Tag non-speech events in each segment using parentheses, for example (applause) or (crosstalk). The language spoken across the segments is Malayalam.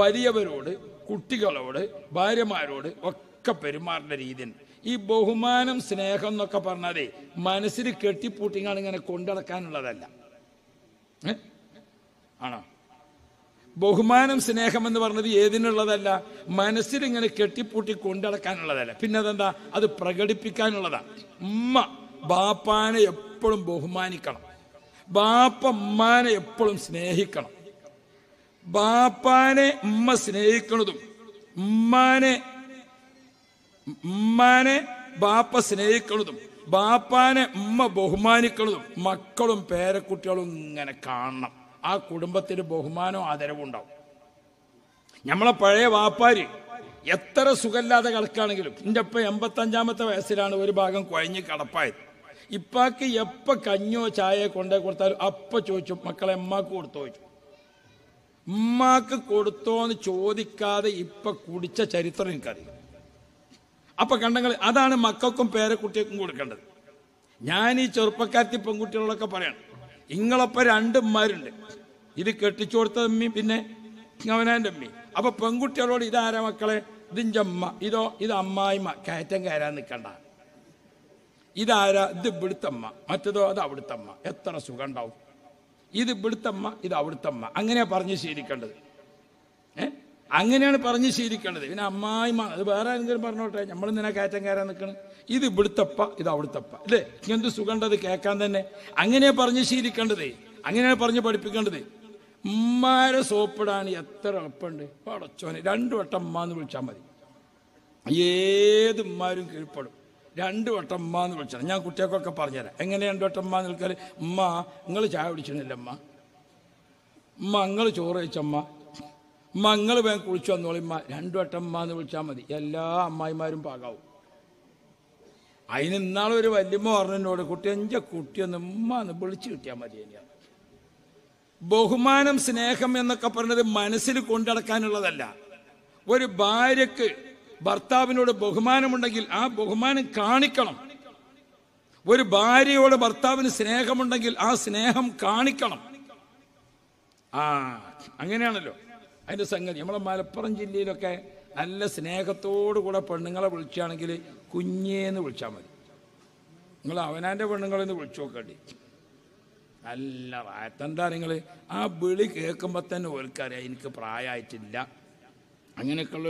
വലിയവരോട് കുട്ടികളോട് ഭാര്യമാരോട് ഒക്കെ പെരുമാറേണ്ട രീതി ഈ ബഹുമാനം സ്നേഹം എന്നൊക്കെ പറഞ്ഞാലേ മനസ്സിൽ കെട്ടിപ്പൂട്ടിങ്ങാണ് ഇങ്ങനെ കൊണ്ടടക്കാനുള്ളതല്ല ആണോ ബഹുമാനം സ്നേഹം എന്ന് പറഞ്ഞത് ഏതിനുള്ളതല്ല മനസ്സിൽ ഇങ്ങനെ കെട്ടിപ്പൂട്ടി കൊണ്ടടക്കാനുള്ളതല്ല പിന്നെ അതെന്താ അത് പ്രകടിപ്പിക്കാനുള്ളതാ ഉമ്മ ബാപ്പാനെ എപ്പോഴും ബഹുമാനിക്കണം ബാപ്പ ഉമ്മാനെ എപ്പോഴും സ്നേഹിക്കണം ബാപ്പാനെ ഉമ്മ സ്നേഹിക്കുന്നതും ഉമ്മാനെ ഉമ്മാനെ ബാപ്പ സ്നേഹിക്കുന്നതും ബാപ്പാനെ ഉമ്മ ബഹുമാനിക്കുന്നതും മക്കളും പേരക്കുട്ടികളും ഇങ്ങനെ കാണണം ആ കുടുംബത്തിന് ബഹുമാനവും ആദരവും ഉണ്ടാവും നമ്മളെ പഴയ വാപ്പാര് എത്ര സുഖമില്ലാതെ കിടക്കുകയാണെങ്കിലും എൻ്റെ ഇപ്പം എൺപത്തഞ്ചാമത്തെ വയസ്സിലാണ് ഒരു ഭാഗം കുഴഞ്ഞ് കടപ്പായത് ഇപ്പാക്ക് എപ്പ കഞ്ഞോ ചായയോ കൊണ്ടേ കൊടുത്താലും അപ്പ ചോദിച്ചു മക്കളെ അമ്മക്ക് കൊടുത്തു ചോദിച്ചു ഉമ്മാക്ക് കൊടുത്തോന്ന് ചോദിക്കാതെ ഇപ്പൊ കുടിച്ച ചരിത്രം എനിക്കറിയാം അപ്പൊ കണ്ടങ്ങൾ അതാണ് മക്കൾക്കും പേരക്കുട്ടിക്കും കൊടുക്കേണ്ടത് ഞാൻ ഈ ചെറുപ്പക്കാരത്തി പെൺകുട്ടികളൊക്കെ പറയണം നിങ്ങളൊപ്പം രണ്ടുമാരുണ്ട് ഇത് കെട്ടിച്ചു കൊടുത്ത അമ്മി പിന്നെ അവനാന്റെ അമ്മി അപ്പൊ പെൺകുട്ടികളോട് ഇതാരാ മക്കളെ അമ്മ ഇതോ ഇത് അമ്മായിമ്മ കയറ്റം കയറാൻ നിൽക്കണ്ട ഇതാരാ ഇത് ഇവിടുത്തമ്മ മറ്റേതോ അത് അവിടുത്തമ്മ എത്ര സുഖം ഉണ്ടാവും ഇത് ഇവിടുത്തമ്മ ഇത് അവിടുത്തമ്മ അങ്ങനെയാണ് പറഞ്ഞ് ശീലിക്കേണ്ടത് ഏ അങ്ങനെയാണ് പറഞ്ഞ് ശീലിക്കേണ്ടത് പിന്നെ അമ്മായിമ്മ അത് വേറെ ആരെങ്കിലും പറഞ്ഞോട്ടെ നമ്മൾ കയറ്റം കയറാൻ നിൽക്കണം ഇത് ഇവിടുത്തപ്പ ഇത് അവിടുത്തപ്പ അല്ലേ എന്ത് സുഖണ്ടത് കേൾക്കാൻ തന്നെ അങ്ങനെ പറഞ്ഞ് ശീലിക്കേണ്ടത് അങ്ങനെയാണ് പറഞ്ഞ് പഠിപ്പിക്കേണ്ടത് ഉമ്മാരെ സോപ്പിടാൻ എത്ര എളുപ്പമുണ്ട് പടച്ചോനെ രണ്ടു വട്ടം അമ്മ എന്ന് വിളിച്ചാൽ മതി ഏത് ഉമ്മാരും കീഴ്പ്പെടും രണ്ട് വട്ടം ഉമ്മ എന്ന് വിളിച്ചത് ഞാൻ കുട്ടികൾക്കൊക്കെ പറഞ്ഞുതരാം എങ്ങനെ രണ്ട് വട്ടം ഉമ്മ നിൽക്കാൻ വിളിച്ചാൽ ഉമ്മ നിങ്ങൾ ചായ കുടിച്ചിരുന്നില്ല അമ്മ ഉമ്മ നിങ്ങൾ ചോറ് കഴിച്ചമ്മ ഉമ്മ നിങ്ങൾ വേഗം കുളിച്ചു വന്നോളി ഉമ്മ രണ്ട് വട്ടം ഉമ്മ എന്ന് വിളിച്ചാൽ മതി എല്ലാ അമ്മായിമാരും പാകാവും അതിന് ഇന്നാളെ ഒരു വല്യമ്മ പറഞ്ഞതിനോട് കുട്ടി എൻ്റെ കുട്ടിയൊന്ന് ഉമ്മ എന്ന് വിളിച്ചു കിട്ടിയാൽ മതി എനിക്ക് ബഹുമാനം സ്നേഹം എന്നൊക്കെ പറഞ്ഞത് മനസ്സിൽ കൊണ്ടടക്കാനുള്ളതല്ല ഒരു ഭാര്യക്ക് ഭർത്താവിനോട് ബഹുമാനമുണ്ടെങ്കിൽ ആ ബഹുമാനം കാണിക്കണം ഒരു ഭാര്യയോട് ഭർത്താവിന് സ്നേഹമുണ്ടെങ്കിൽ ആ സ്നേഹം കാണിക്കണം ആ അങ്ങനെയാണല്ലോ അതിന്റെ സംഗതി നമ്മളെ മലപ്പുറം ജില്ലയിലൊക്കെ നല്ല സ്നേഹത്തോടു കൂടെ പെണ്ണുങ്ങളെ വിളിച്ചാണെങ്കിൽ കുഞ്ഞേന്ന് വിളിച്ചാൽ മതി നിങ്ങൾ അവനാന്റെ പെണ്ണുങ്ങളെന്ന് വിളിച്ചു നോക്കേണ്ടി നല്ല പ്രായത്തെന്താ നിങ്ങൾ ആ വിളി കേൾക്കുമ്പോൾ തന്നെ ഓൽക്കറിയാം എനിക്ക് പ്രായമായിട്ടില്ല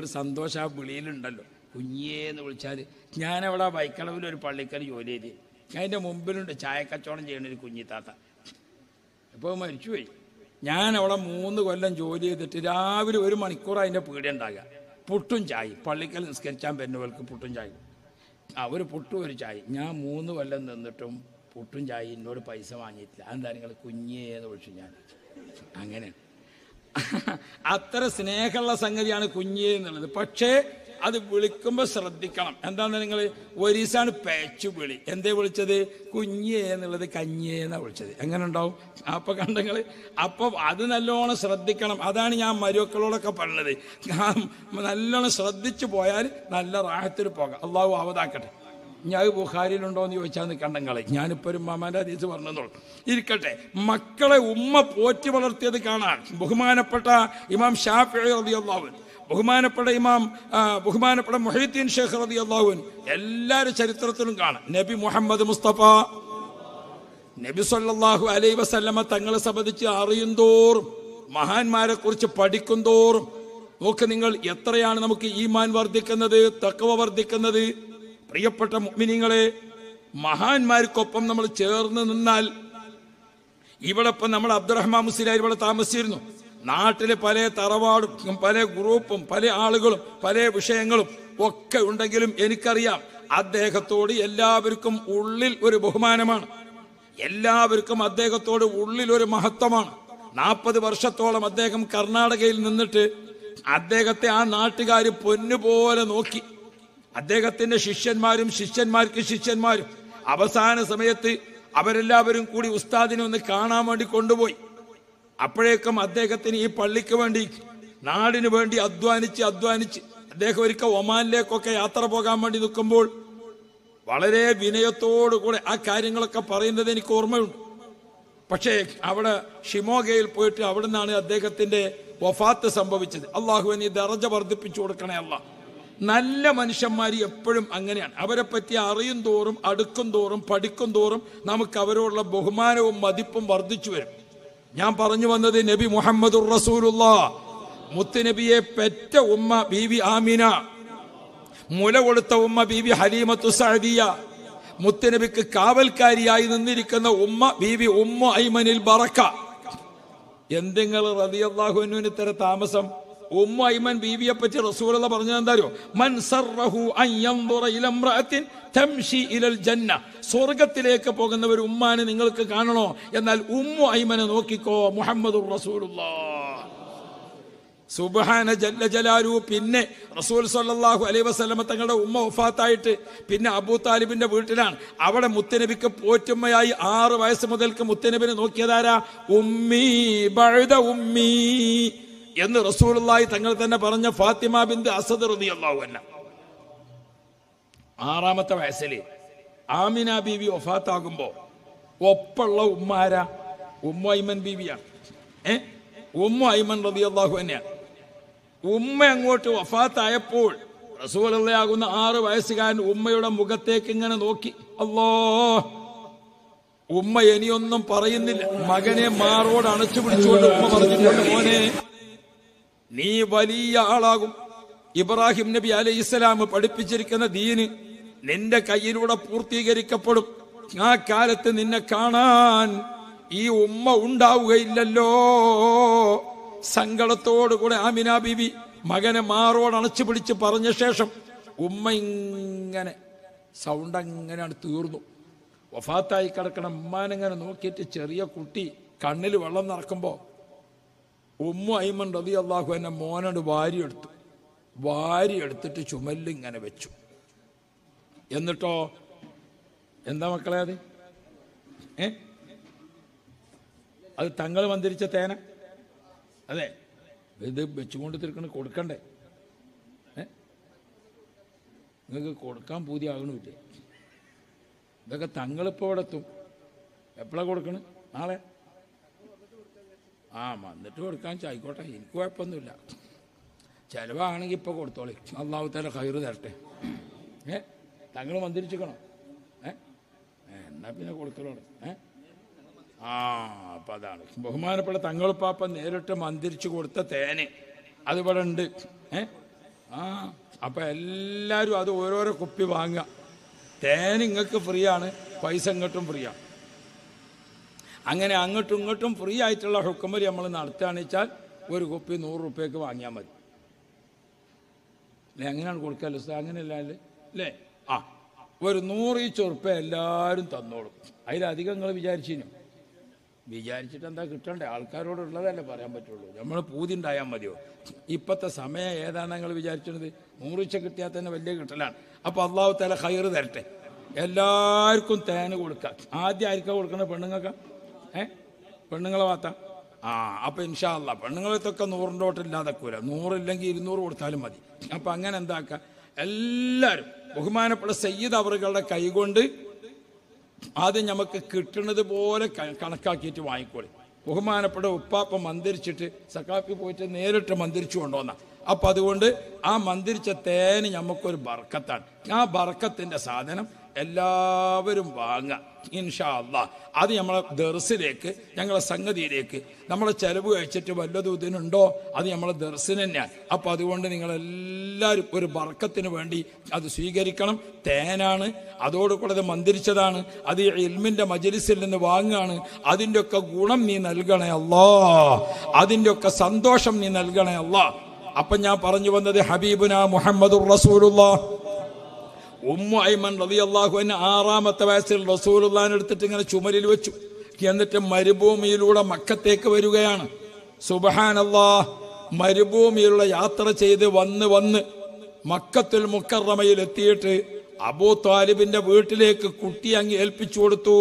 ഒരു സന്തോഷം ആ വിളിയിലുണ്ടല്ലോ കുഞ്ഞിയെന്ന് വിളിച്ചാൽ ഞാനവിടെ ആ ബൈക്കളവിൽ ഒരു പള്ളിക്കൽ ജോലി ചെയ്ത് അതിൻ്റെ മുമ്പിലുണ്ട് ചായക്കച്ചവടം ചെയ്യണ ഒരു കുഞ്ഞിത്താത്ത ഇപ്പോൾ മരിച്ചുപോയി ഞാൻ മൂന്ന് കൊല്ലം ജോലി ചെയ്തിട്ട് രാവിലെ ഒരു മണിക്കൂർ അതിൻ്റെ പീടി ഉണ്ടാകുക പുട്ടും ചായ പള്ളിക്കൽ നിസ്കരിച്ചാൻ പെണ്ണുകൾക്ക് പുട്ടും ചായ ആ ഒരു പുട്ടും ഒരു ചായ ഞാൻ മൂന്ന് കൊല്ലം നിന്നിട്ടും പുട്ടും ചായ എന്നോട് പൈസ വാങ്ങിയിട്ടില്ല അതെന്താ നിങ്ങൾ കുഞ്ഞേ എന്ന് വിളിച്ചു ഞാൻ അങ്ങനെയാണ് (laughs) അത്ര സ്നേഹമുള്ള സംഗതിയാണ് കുഞ്ഞേ എന്നുള്ളത് പക്ഷേ അത് വിളിക്കുമ്പോൾ ശ്രദ്ധിക്കണം എന്താന്ന് നിങ്ങൾ ഒരീസാണ് പേച്ചു വിളി എന്തേ വിളിച്ചത് കുഞ്ഞേ എന്നുള്ളത് കഞ്ഞേ വിളിച്ചത് എങ്ങനെ ഉണ്ടാവും അപ്പൊ കണ്ടങ്ങൾ അപ്പം അത് നല്ലോണം ശ്രദ്ധിക്കണം അതാണ് ഞാൻ മരുക്കളോടൊക്കെ പറഞ്ഞത് നല്ലോണം ശ്രദ്ധിച്ചു പോയാൽ നല്ല റാഹത്തിൽ പോകാം അള്ളാഹു അവതാക്കട്ടെ ഞാൻ ബുഹാരിയിലുണ്ടോ എന്ന് ചോദിച്ചാൽ അന്ന് കണ്ടങ്ങളെ ഞാനിപ്പോൾ ഒരു മാമാൻ്റെ അതീസ് പറഞ്ഞെന്നുള്ളു ഇരിക്കട്ടെ മക്കളെ ഉമ്മ പോറ്റി വളർത്തിയത് കാണാൻ ബഹുമാനപ്പെട്ട ഇമാം ഷാഫി റബിയുള്ളാവൻ ബഹുമാനപ്പെട്ട ഇമാം ബഹുമാനപ്പെട്ട മൊഹീദ്ദീൻ ഷേഖ് അള്ളാഹുൻ എല്ലാവരും ചരിത്രത്തിലും കാണാം നബി മുഹമ്മദ് മുസ്തഫ നബി സല്ലാഹു അലൈ വസല്ലമ തങ്ങളെ സംബന്ധിച്ച് അറിയും തോറും മഹാന്മാരെ കുറിച്ച് പഠിക്കും തോറും നോക്ക് നിങ്ങൾ എത്രയാണ് നമുക്ക് ഈമാൻ വർദ്ധിക്കുന്നത് തക്കവ വർദ്ധിക്കുന്നത് പ്രിയപ്പെട്ട മുഗ്മിനിങ്ങളെ മഹാന്മാർക്കൊപ്പം നമ്മൾ ചേർന്ന് നിന്നാൽ ഇവിടെ ഇപ്പം നമ്മൾ അബ്ദുറഹ്മാൻ മുസ്ലിം ഇവിടെ താമസിച്ചിരുന്നു നാട്ടിലെ പല തറവാടും പല ഗ്രൂപ്പും പല ആളുകളും പല വിഷയങ്ങളും ഒക്കെ ഉണ്ടെങ്കിലും എനിക്കറിയാം അദ്ദേഹത്തോട് എല്ലാവർക്കും ഉള്ളിൽ ഒരു ബഹുമാനമാണ് എല്ലാവർക്കും അദ്ദേഹത്തോട് ഉള്ളിൽ ഒരു മഹത്വമാണ് നാൽപ്പത് വർഷത്തോളം അദ്ദേഹം കർണാടകയിൽ നിന്നിട്ട് അദ്ദേഹത്തെ ആ നാട്ടുകാർ പൊന്നുപോലെ നോക്കി അദ്ദേഹത്തിന്റെ ശിഷ്യന്മാരും ശിഷ്യന്മാർക്ക് ശിഷ്യന്മാരും അവസാന സമയത്ത് അവരെല്ലാവരും കൂടി ഉസ്താദിനെ ഒന്ന് കാണാൻ വേണ്ടി കൊണ്ടുപോയി അപ്പോഴേക്കും അദ്ദേഹത്തിന് ഈ പള്ളിക്ക് വേണ്ടി നാടിനു വേണ്ടി അധ്വാനിച്ച് അധ്വാനിച്ച് അദ്ദേഹം ഒരിക്കൽ ഒമാനിലേക്കൊക്കെ യാത്ര പോകാൻ വേണ്ടി നിൽക്കുമ്പോൾ വളരെ വിനയത്തോടുകൂടെ ആ കാര്യങ്ങളൊക്കെ പറയുന്നത് എനിക്ക് ഓർമ്മയുണ്ട് പക്ഷേ അവിടെ ഷിമോഗയിൽ പോയിട്ട് അവിടെ നിന്നാണ് അദ്ദേഹത്തിന്റെ വഫാത്ത് സംഭവിച്ചത് അള്ളാഹുവിന് ഈ ദറജ വർദ്ധിപ്പിച്ചു കൊടുക്കണേ അള്ളാഹ് നല്ല മനുഷ്യന്മാർ എപ്പോഴും അങ്ങനെയാണ് അവരെ പറ്റി അറിയും തോറും അടുക്കും തോറും പഠിക്കും തോറും നമുക്ക് അവരോടുള്ള ബഹുമാനവും മതിപ്പും വർദ്ധിച്ചു വരും ഞാൻ പറഞ്ഞു വന്നത് നബി മുഹമ്മദ് റസൂലുള്ള മുത്തുനബിയെ പെറ്റ ഉമ്മ ബീവി ആമിന മുല കൊടുത്ത ഉമ്മ ബീവി ഹലീമത്തു സഅദിയ മുത്തുനബിക്ക് കാവൽക്കാരിയായി നിന്നിരിക്കുന്ന ഉമ്മ ബീവി ഉമ്മ ഐമനിൽ ബറക്ക എന്തെങ്കിലും റതിയല്ലാഹുവിന് ഇത്തരം താമസം ഉമ്മ ഐമൻ ബീവിയെ പറ്റി റസൂലത പറഞ്ഞത് എന്താരോ മൻ സർറഹു ഇലൽ ജന്ന ഉമ്മാനെ നിങ്ങൾക്ക് കാണണോ എന്നാൽ ഉമ്മു ഐമനെ നോക്കിക്കോ മുഹമ്മദ് റസൂലുള്ളാ സുബാന ജല്ല ജലാലു പിന്നെ റസൂൽ സല്ലാഹു അലൈ വസ്ലമ തങ്ങളുടെ ഉമ്മ ഒഫാത്തായിട്ട് പിന്നെ അബൂ താലിബിന്റെ വീട്ടിലാണ് അവിടെ മുത്തനബിക്ക് പോറ്റുമ്മയായി ആറ് വയസ്സ് മുതൽക്ക് മുത്തനബിനെ നോക്കിയതാരാ ഉമ്മി ബഴുത ഉമ്മീ എന്ന് റസൂലായി തങ്ങൾ തന്നെ പറഞ്ഞ ഫാത്തിമ ബിന്ദ് അസദ് റതി അള്ളാഹു ആറാമത്തെ വയസ്സിൽ ആമിന ബീവി ഒഫാത്താകുമ്പോ ഒപ്പുള്ള ഉമ്മാര ആരാ ഉമ്മ ഐമൻ ബീവിയാണ് ഏ ഉമ്മ ഐമൻ റതി അള്ളാഹു തന്നെയാണ് ഉമ്മ അങ്ങോട്ട് വഫാത്തായപ്പോൾ റസൂലയാകുന്ന ആറ് വയസ്സുകാരൻ ഉമ്മയുടെ മുഖത്തേക്ക് ഇങ്ങനെ നോക്കി അല്ലോ ഉമ്മ ഇനിയൊന്നും പറയുന്നില്ല മകനെ മാറോട് അണച്ചു പിടിച്ചുകൊണ്ട് ഉമ്മ പറഞ്ഞിട്ടുണ്ട് മോനെ നീ വലിയ ആളാകും ഇബ്രാഹിം നബി അലൈഹി ഇസ്ലാം പഠിപ്പിച്ചിരിക്കുന്ന ദീന് നിന്റെ കയ്യിലൂടെ പൂർത്തീകരിക്കപ്പെടും ആ കാലത്ത് നിന്നെ കാണാൻ ഈ ഉമ്മ ഉണ്ടാവുകയില്ലല്ലോ സങ്കടത്തോടുകൂടെ ആമിന ബിബി മകനെ മാറോട് അണച്ചു പിടിച്ച് പറഞ്ഞ ശേഷം ഉമ്മ ഇങ്ങനെ സൗണ്ട് അങ്ങനെയാണ് തീർന്നു വഫാത്തായി കിടക്കണം ഉമ്മാനെങ്ങനെ നോക്കിയിട്ട് ചെറിയ കുട്ടി കണ്ണിൽ വെള്ളം നടക്കുമ്പോ ഉമ്മ ഐമൻ റബി അള്ളാഹു എന്നെ മോനോട് വാരിയെടുത്തു വാരിയെടുത്തിട്ട് ചുമല്ലിങ്ങനെ വെച്ചു എന്നിട്ടോ എന്താ മക്കളെ അത് ഏ അത് തങ്ങൾ വന്തിരിച്ച തേന അതെ ഇത് വെച്ചുകൊണ്ട് തീർക്കണ കൊടുക്കണ്ടേ നിങ്ങൾക്ക് കൊടുക്കാൻ പൂതി ആകണമില്ലേ ഇതൊക്കെ തങ്ങളിപ്പോ ഇവിടെ എത്തും എപ്പോഴാണ് കൊടുക്കണേ നാളെ ആ വന്നിട്ട് കൊടുക്കാൻ ചായിക്കോട്ടെ എനിക്ക് കുഴപ്പമൊന്നുമില്ല ചിലവാണെങ്കിൽ ഇപ്പോൾ കൊടുത്തോളി അള്ളാഹുത്താല കയറ് തരട്ടെ ഏ തങ്ങൾ മന്ദിരിച്ചിക്കണം ഏ എന്നാൽ പിന്നെ കൊടുത്തോളൂ ഏ ആ അപ്പം അതാണ് ബഹുമാനപ്പെട്ട പാപ്പ നേരിട്ട് മന്ദിരിച്ച് കൊടുത്ത തേനെ അതിവിടെ ഉണ്ട് ഏ ആ അപ്പം എല്ലാവരും അത് ഓരോരോ കുപ്പി വാങ്ങുക തേൻ നിങ്ങൾക്ക് ഫ്രീ ആണ് പൈസ ഇങ്ങോട്ടും ഫ്രീ ആണ് അങ്ങനെ അങ്ങോട്ടും ഇങ്ങോട്ടും ഫ്രീ ആയിട്ടുള്ള ഹുക്കമ്പലി നമ്മൾ നടത്തുകയാണെന്ന് വെച്ചാൽ ഒരു കുപ്പി നൂറ് റുപ്യക്ക് വാങ്ങിയാൽ മതി അല്ലെ അങ്ങനെയാണ് കൊടുക്കാമല്ലോ സാർ അങ്ങനെയല്ല അല്ലേ ആ ഒരു നൂറ് ഈ എല്ലാവരും തന്നോളും അതിലധികം നിങ്ങൾ വിചാരിച്ചിനു വിചാരിച്ചിട്ട് എന്താ കിട്ടണ്ടേ ആൾക്കാരോടുള്ളതല്ലേ പറയാൻ പറ്റുള്ളൂ നമ്മൾ പൂതി ഉണ്ടായാൽ മതിയോ ഇപ്പോഴത്തെ സമയം ഏതാണ് നിങ്ങൾ വിചാരിച്ചത് നൂറിച്ച കിട്ടിയാൽ തന്നെ വലിയ കിട്ടലാണ് അപ്പോൾ അള്ളാഹു തല കയറ് തരട്ടെ എല്ലാവർക്കും തേന് കൊടുക്കുക ആദ്യം ആയിരിക്കാം കൊടുക്കണ പെണ്ണുങ്ങൾക്ക് ഏഹ് പെണ്ണുങ്ങളെ മാത്രം ആ അപ്പം ഇൻഷാല്ല പെണ്ണുങ്ങളത്തൊക്കെ നൂറിൻ്റെ ഓട്ടില്ലാതെ കൂല നൂറില്ലെങ്കിൽ ഇരുന്നൂറ് കൊടുത്താലും മതി അപ്പം അങ്ങനെ എന്താക്കാം എല്ലാവരും ബഹുമാനപ്പെട്ട സയ്യിദ് അവറുകളുടെ കൈകൊണ്ട് ആദ്യം നമുക്ക് കിട്ടുന്നത് പോലെ കണക്കാക്കിയിട്ട് വാങ്ങിക്കോളി ബഹുമാനപ്പെട്ട ഉപ്പാപ്പ മന്ദിരിച്ചിട്ട് സക്കാപ്പി പോയിട്ട് നേരിട്ട് മന്ദിരിച്ചു കൊണ്ടുവന്ന അപ്പം അതുകൊണ്ട് ആ മന്ദിരിച്ച തേന് നമുക്കൊരു ബർക്കത്താണ് ആ ബർക്കത്തിൻ്റെ സാധനം എല്ലാവരും വാങ്ങാം ഇൻഷാല്ല അത് നമ്മളെ ദർസിലേക്ക് ഞങ്ങളെ സംഗതിയിലേക്ക് നമ്മളെ ചെലവ് കഴിച്ചിട്ട് വല്ലതും ഇതിനുണ്ടോ അത് നമ്മളെ ദർസിന് തന്നെയാണ് അപ്പോൾ അതുകൊണ്ട് നിങ്ങളെല്ലാവരും ഒരു വർക്കത്തിന് വേണ്ടി അത് സ്വീകരിക്കണം തേനാണ് അതോടുകൂടെ അത് മന്ദിരിച്ചതാണ് അത് ഇൽമിൻ്റെ മജലിസിൽ നിന്ന് വാങ്ങുകയാണ് അതിൻ്റെ ഒക്കെ ഗുണം നീ നൽകണേ അല്ലോ അതിൻ്റെ ഒക്കെ സന്തോഷം നീ നൽകണേ അല്ലോ അപ്പം ഞാൻ പറഞ്ഞു വന്നത് ഹബീബുന മുഹമ്മദുർ റസൂലുള്ള ഉമ്മു ഐമൻ റതി അള്ളാഹു ആറാമത്തെ വയസ്സിൽ റസൂലുല്ലാൻ എടുത്തിട്ട് ഇങ്ങനെ ചുമരിൽ വെച്ചു എന്നിട്ട് മരുഭൂമിയിലൂടെ മക്കത്തേക്ക് വരികയാണ് സുബഹാനല്ലാ മരുഭൂമിയിലുള്ള യാത്ര ചെയ്ത് വന്ന് വന്ന് മക്കത്തുൽ മുക്കറമയിൽ എത്തിയിട്ട് അബൂ താലിബിന്റെ വീട്ടിലേക്ക് കുട്ടി അങ്ങ് ഏൽപ്പിച്ചു കൊടുത്തു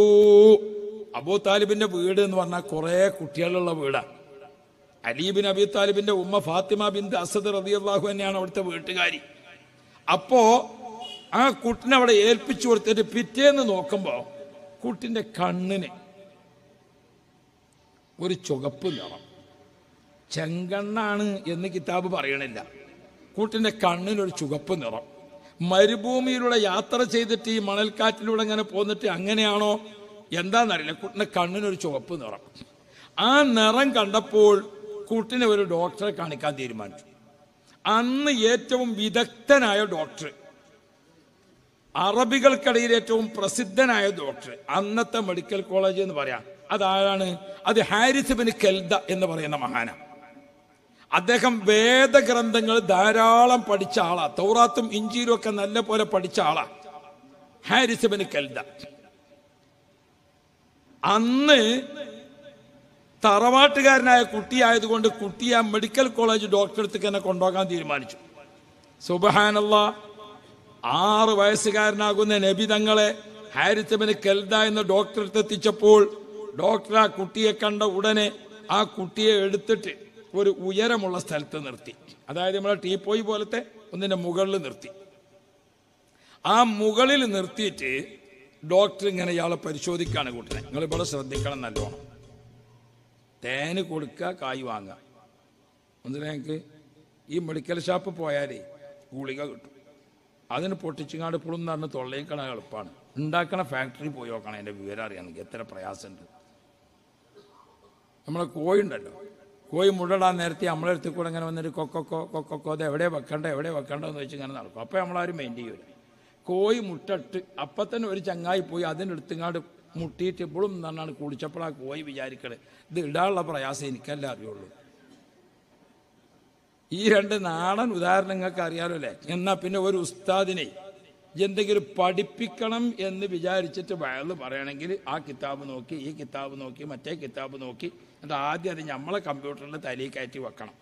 അബൂ താലിബിന്റെ വീട് എന്ന് പറഞ്ഞാൽ കുറെ കുട്ടികളുള്ള വീടാണ് അലീബിൻ അബി താലിബിന്റെ ഉമ്മ ഫാത്തിമ ബിൻ അസദ് റതിയല്ലാഹു തന്നെയാണ് അവിടുത്തെ വീട്ടുകാരി അപ്പോ ആ കുട്ടിനെ അവിടെ ഏൽപ്പിച്ചു കൊടുത്തിട്ട് പിറ്റേന്ന് നോക്കുമ്പോൾ കുട്ടിന്റെ കണ്ണിന് ഒരു ചുവപ്പ് നിറം ചെങ്കണ്ണാണ് എന്ന് കിതാബ് പറയണില്ല കുട്ടിൻ്റെ കണ്ണിനൊരു ചുവപ്പ് നിറം മരുഭൂമിയിലൂടെ യാത്ര ചെയ്തിട്ട് ഈ മണൽക്കാറ്റിലൂടെ ഇങ്ങനെ പോന്നിട്ട് അങ്ങനെയാണോ എന്താണെന്നറിയില്ല കുട്ടിൻ്റെ കണ്ണിനൊരു ചുവപ്പ് നിറം ആ നിറം കണ്ടപ്പോൾ കുട്ടിനെ ഒരു ഡോക്ടറെ കാണിക്കാൻ തീരുമാനിച്ചു അന്ന് ഏറ്റവും വിദഗ്ധനായ ഡോക്ടർ അറബികൾക്കിടയിൽ ഏറ്റവും പ്രസിദ്ധനായ ഡോക്ടർ അന്നത്തെ മെഡിക്കൽ കോളേജ് എന്ന് പറയാം അതാരാണ് അത് ഹാരിസ് ബിൻ കെൽദ എന്ന് പറയുന്ന മഹാന അദ്ദേഹം വേദഗ്രന്ഥങ്ങൾ ധാരാളം പഠിച്ച ആളാ തൗറാത്തും ഇഞ്ചിയിലും ഒക്കെ നല്ല പോലെ പഠിച്ച ആളാ ഹാരിസ് ബിൻ കെൽദ അന്ന് തറവാട്ടുകാരനായ കുട്ടിയായതുകൊണ്ട് കുട്ടി മെഡിക്കൽ കോളേജ് അടുത്തേക്ക് തന്നെ കൊണ്ടുപോകാൻ തീരുമാനിച്ചു സുബഹാനല്ലാ ആറ് വയസ്സുകാരനാകുന്ന നബി തങ്ങളെ ഹാരിത്തബിന് കെൽദ എന്ന ഡോക്ടറെടുത്ത് എത്തിച്ചപ്പോൾ ഡോക്ടർ ആ കുട്ടിയെ കണ്ട ഉടനെ ആ കുട്ടിയെ എടുത്തിട്ട് ഒരു ഉയരമുള്ള സ്ഥലത്ത് നിർത്തി അതായത് നമ്മളെ പോയി പോലത്തെ ഒന്നിന്റെ മുകളിൽ നിർത്തി ആ മുകളിൽ നിർത്തിയിട്ട് ഡോക്ടർ ഇങ്ങനെ ഇയാളെ പരിശോധിക്കാണ് കൂട്ടിനെ നിങ്ങൾ ഇവിടെ ശ്രദ്ധിക്കണം നല്ലോണം തേന് കൊടുക്കുക കായ് വാങ്ങുക ഒന്നിനെ ഈ മെഡിക്കൽ ഷോപ്പ് പോയാലേ ഗുളിക കിട്ടും അതിന് പൊട്ടിച്ചിങ്ങാട് പുളുന്നാറിന് തൊള്ളയിക്കണ എളുപ്പമാണ് ഉണ്ടാക്കണ ഫാക്ടറി പോയി നോക്കണം എൻ്റെ വിവരം അറിയാമെങ്കിൽ എത്ര പ്രയാസമുണ്ട് നമ്മളെ കോഴി ഉണ്ടല്ലോ കോഴി മുടടാൻ നേരത്തെ നമ്മളെ അടുത്ത് കൂടെ ഇങ്ങനെ വന്നിട്ട് കൊക്കൊക്കോ കൊക്കൊക്കോ അത് എവിടെ വെക്കണ്ട എവിടെ വെക്കണ്ടെന്ന് വെച്ച് ഇങ്ങനെ നടക്കും അപ്പോൾ നമ്മളാരും മെയിൻറ്റ് ചെയ്യൂല കോഴി മുട്ടിട്ട് അപ്പം തന്നെ ഒരു ചങ്ങായി പോയി അതിൻ്റെ മുട്ടിയിട്ട് ഇപ്പോഴും എന്നാണ് കുളിച്ചപ്പോൾ ആ കോഴി വിചാരിക്കണേ ഇത് ഇടാനുള്ള പ്രയാസം എനിക്കല്ല അറിയുള്ളൂ ഈ രണ്ട് നാടൻ ഉദാഹരണം നിങ്ങൾക്ക് അറിയാലോ അല്ലേ എന്നാ പിന്നെ ഒരു ഉസ്താദിനെ എന്തെങ്കിലും പഠിപ്പിക്കണം എന്ന് വിചാരിച്ചിട്ട് വയല് പറയണമെങ്കിൽ ആ കിതാബ് നോക്കി ഈ കിതാബ് നോക്കി മറ്റേ കിതാബ് നോക്കി എന്നിട്ട് ആദ്യം അത് നമ്മളെ കമ്പ്യൂട്ടറിൻ്റെ തലയിൽ കയറ്റി വെക്കണം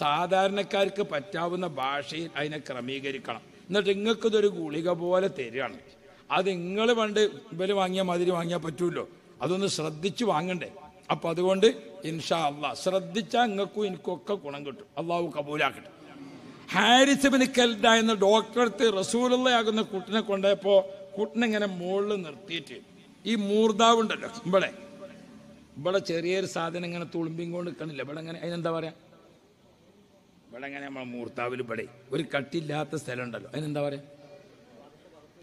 സാധാരണക്കാർക്ക് പറ്റാവുന്ന ഭാഷയിൽ അതിനെ ക്രമീകരിക്കണം എന്നിട്ട് നിങ്ങൾക്കിതൊരു ഗുളിക പോലെ തരികയാണ് അത് നിങ്ങൾ പണ്ട് ഇവർ വാങ്ങിയ മാതിരി വാങ്ങിയാൽ പറ്റുമല്ലോ അതൊന്ന് ശ്രദ്ധിച്ചു വാങ്ങണ്ടേ അപ്പൊ അതുകൊണ്ട് ഇൻഷാ അള്ളാ ശ്രദ്ധിച്ചാൽ നിങ്ങൾക്കും എനിക്കൊക്കെ ഗുണം കിട്ടും അള്ളാഹു കബൂലാക്കട്ടെ ഹാരിസബിന് കൽദ എന്ന ഡോക്ടറെടുത്ത് റസൂലുള്ളയാകുന്ന കുട്ടിനെ കൊണ്ടപ്പോ കുട്ടിനെ ഇങ്ങനെ മുകളിൽ നിർത്തിയിട്ട് ഈ മൂർദാവ് ഉണ്ടല്ലോ ഇവിടെ ഇവിടെ ചെറിയൊരു സാധനം ഇങ്ങനെ തുളുമ്പിങ് കൊണ്ട് നിൽക്കണില്ല ഇവിടെ ഇങ്ങനെ അതിനെന്താ പറയാ ഇവിടെ ഇങ്ങനെ നമ്മളെ മൂർത്താവിൽ ഇവിടെ ഒരു കട്ടില്ലാത്ത സ്ഥലം ഉണ്ടല്ലോ അതിനെന്താ പറയാ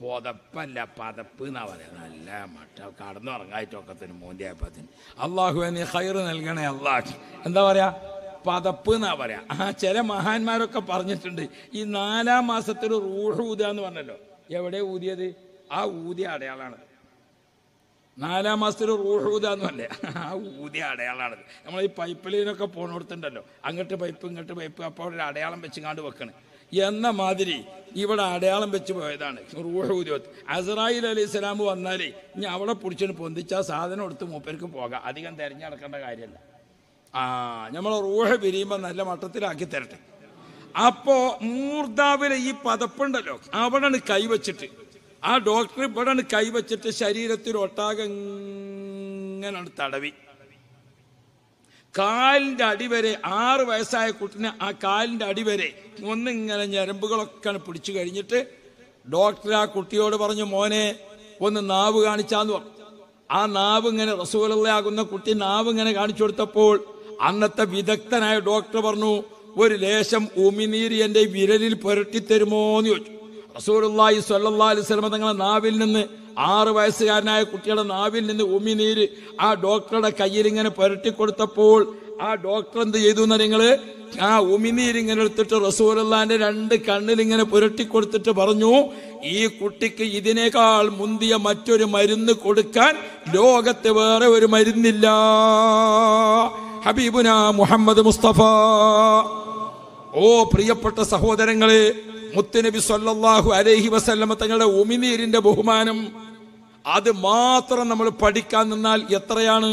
പുതപ്പല്ല പതപ്പ് എന്നാ പറയാ നല്ല മട്ട ഇറങ്ങായിട്ടൊക്കത്തിന് മോന്റെ അപ്പത്തിന് അള്ളാഹു നീ ഹൈറ് നൽകണേ അള്ളാഹ് എന്താ പറയാ പതപ്പ് എന്നാ പറയാ ആ ചില മഹാന്മാരൊക്കെ പറഞ്ഞിട്ടുണ്ട് ഈ നാലാം മാസത്തിൽ റൂഹ് ഊതാന്ന് എന്ന് പറഞ്ഞല്ലോ എവിടെ ഊതിയത് ആ ഊതിയ അടയാളാണ് നാലാം മാസത്തിൽ റൂഹ് ഊതാന്ന് പറഞ്ഞേ ആ ഊതിയ അടയാളാണ് നമ്മൾ ഈ പൈപ്പ് ലൈനൊക്കെ പോണോടുത്തുണ്ടല്ലോ അങ്ങോട്ട് പൈപ്പ് ഇങ്ങോട്ട് പൈപ്പ് അപ്പോൾ ഒരു അടയാളം വെച്ചുങ്ങാണ്ട് വെക്കണേ എന്ന മാതിരി ഇവിടെ അടയാളം വെച്ച് പോയതാണ് അസറായി അലി ഇസ്ലാം വന്നാൽ ഇനി അവിടെ പിടിച്ചിട്ട് പൊന്തിച്ച സാധനം എടുത്ത് മൂപ്പർക്ക് പോകാം അധികം തിരഞ്ഞെടുക്കേണ്ട കാര്യമല്ല ആ നമ്മൾ റൂഹ് പിരിയുമ്പോൾ നല്ല മട്ടത്തിലാക്കി തരട്ടെ അപ്പോ മൂർദാവിലെ ഈ പതപ്പുണ്ടല്ലോ അവിടെയാണ് കൈവച്ചിട്ട് ആ ഡോക്ടർ ഇവിടെയാണ് കൈവച്ചിട്ട് ശരീരത്തിൽ ഒട്ടാകെ ഇങ്ങനെ തടവി കാലിൻ്റെ അടിവരെ ആറ് വയസ്സായ കുട്ടിനെ ആ കാലിൻ്റെ അടിവരെ ഒന്നിങ്ങനെ ഞരമ്പുകളൊക്കെ പിടിച്ചു കഴിഞ്ഞിട്ട് ഡോക്ടർ ആ കുട്ടിയോട് പറഞ്ഞു മോനെ ഒന്ന് നാവ് കാണിച്ചാന്ന് പറഞ്ഞു ആ നാവ് ഇങ്ങനെ റസൂലയാകുന്ന കുട്ടി നാവ് ഇങ്ങനെ കാണിച്ചു കൊടുത്തപ്പോൾ അന്നത്തെ വിദഗ്ധനായ ഡോക്ടർ പറഞ്ഞു ഒരു ലേശം ഉമിനീര് എന്റെ വിരലിൽ പുരട്ടിത്തരുമോ എന്ന് ചോദിച്ചു റസൂലി സ്വല്ലാ അലിസ്ലമ തങ്ങളെ നാവിൽ നിന്ന് ആറ് വയസ്സുകാരനായ കുട്ടിയുടെ നാവിൽ നിന്ന് ഉമിനീര് ആ ഡോക്ടറുടെ കയ്യിൽ ഇങ്ങനെ പുരട്ടിക്കൊടുത്തപ്പോൾ ആ ഡോക്ടർ എന്ത് ചെയ്തു എന്നാ നിങ്ങള് ആ ഇങ്ങനെ എടുത്തിട്ട് റസൂലല്ലാന്റെ രണ്ട് കണ്ണിൽ ഇങ്ങനെ പുരട്ടിക്കൊടുത്തിട്ട് പറഞ്ഞു ഈ കുട്ടിക്ക് ഇതിനേക്കാൾ മുന്തിയ മറ്റൊരു മരുന്ന് കൊടുക്കാൻ ലോകത്ത് വേറെ ഒരു മരുന്നില്ല ഹബീബുന മുഹമ്മദ് മുസ്തഫ ഓ പ്രിയപ്പെട്ട സഹോദരങ്ങളെ മുത്തുനബി സല്ലാഹു അലൈഹി വസല്ലമ തങ്ങളുടെ ഉമിനീരിന്റെ ബഹുമാനം അത് മാത്രം നമ്മൾ പഠിക്കാൻ നിന്നാൽ എത്രയാണ്